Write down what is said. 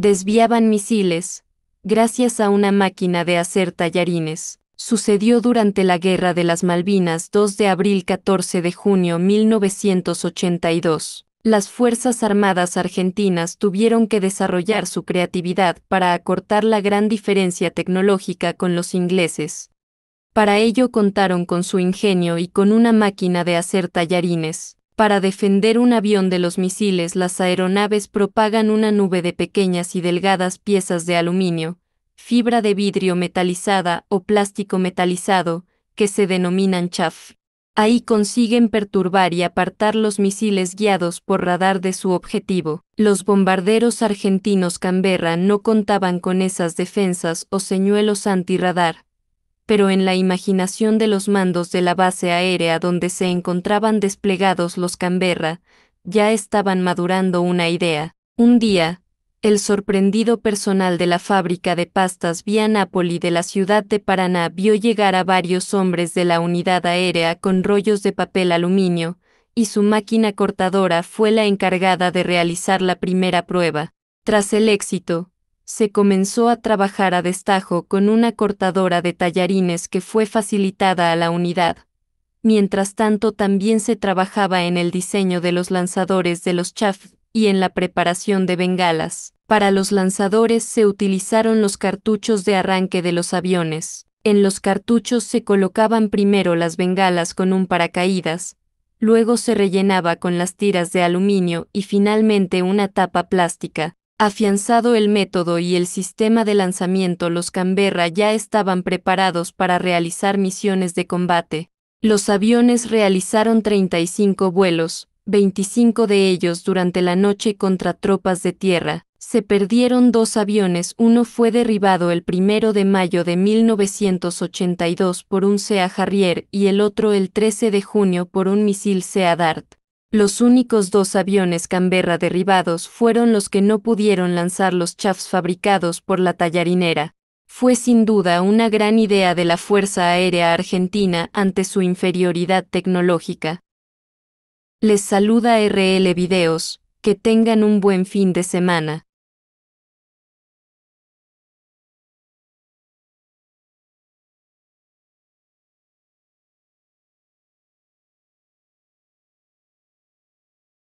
desviaban misiles, gracias a una máquina de hacer tallarines. Sucedió durante la Guerra de las Malvinas 2 de abril 14 de junio 1982. Las Fuerzas Armadas Argentinas tuvieron que desarrollar su creatividad para acortar la gran diferencia tecnológica con los ingleses. Para ello contaron con su ingenio y con una máquina de hacer tallarines. Para defender un avión de los misiles, las aeronaves propagan una nube de pequeñas y delgadas piezas de aluminio, fibra de vidrio metalizada o plástico metalizado, que se denominan chaff. Ahí consiguen perturbar y apartar los misiles guiados por radar de su objetivo. Los bombarderos argentinos Canberra no contaban con esas defensas o señuelos antirradar, pero en la imaginación de los mandos de la base aérea donde se encontraban desplegados los Canberra, ya estaban madurando una idea. Un día, el sorprendido personal de la fábrica de pastas Vía Nápoli de la ciudad de Paraná vio llegar a varios hombres de la unidad aérea con rollos de papel aluminio, y su máquina cortadora fue la encargada de realizar la primera prueba. Tras el éxito, se comenzó a trabajar a destajo con una cortadora de tallarines que fue facilitada a la unidad. Mientras tanto también se trabajaba en el diseño de los lanzadores de los chaff y en la preparación de bengalas. Para los lanzadores se utilizaron los cartuchos de arranque de los aviones. En los cartuchos se colocaban primero las bengalas con un paracaídas, luego se rellenaba con las tiras de aluminio y finalmente una tapa plástica, Afianzado el método y el sistema de lanzamiento, los Canberra ya estaban preparados para realizar misiones de combate. Los aviones realizaron 35 vuelos, 25 de ellos durante la noche contra tropas de tierra. Se perdieron dos aviones, uno fue derribado el 1 de mayo de 1982 por un SEA Harrier y el otro el 13 de junio por un misil SEA Dart. Los únicos dos aviones Canberra derribados fueron los que no pudieron lanzar los chaffs fabricados por la tallarinera. Fue sin duda una gran idea de la Fuerza Aérea Argentina ante su inferioridad tecnológica. Les saluda RL Videos, que tengan un buen fin de semana.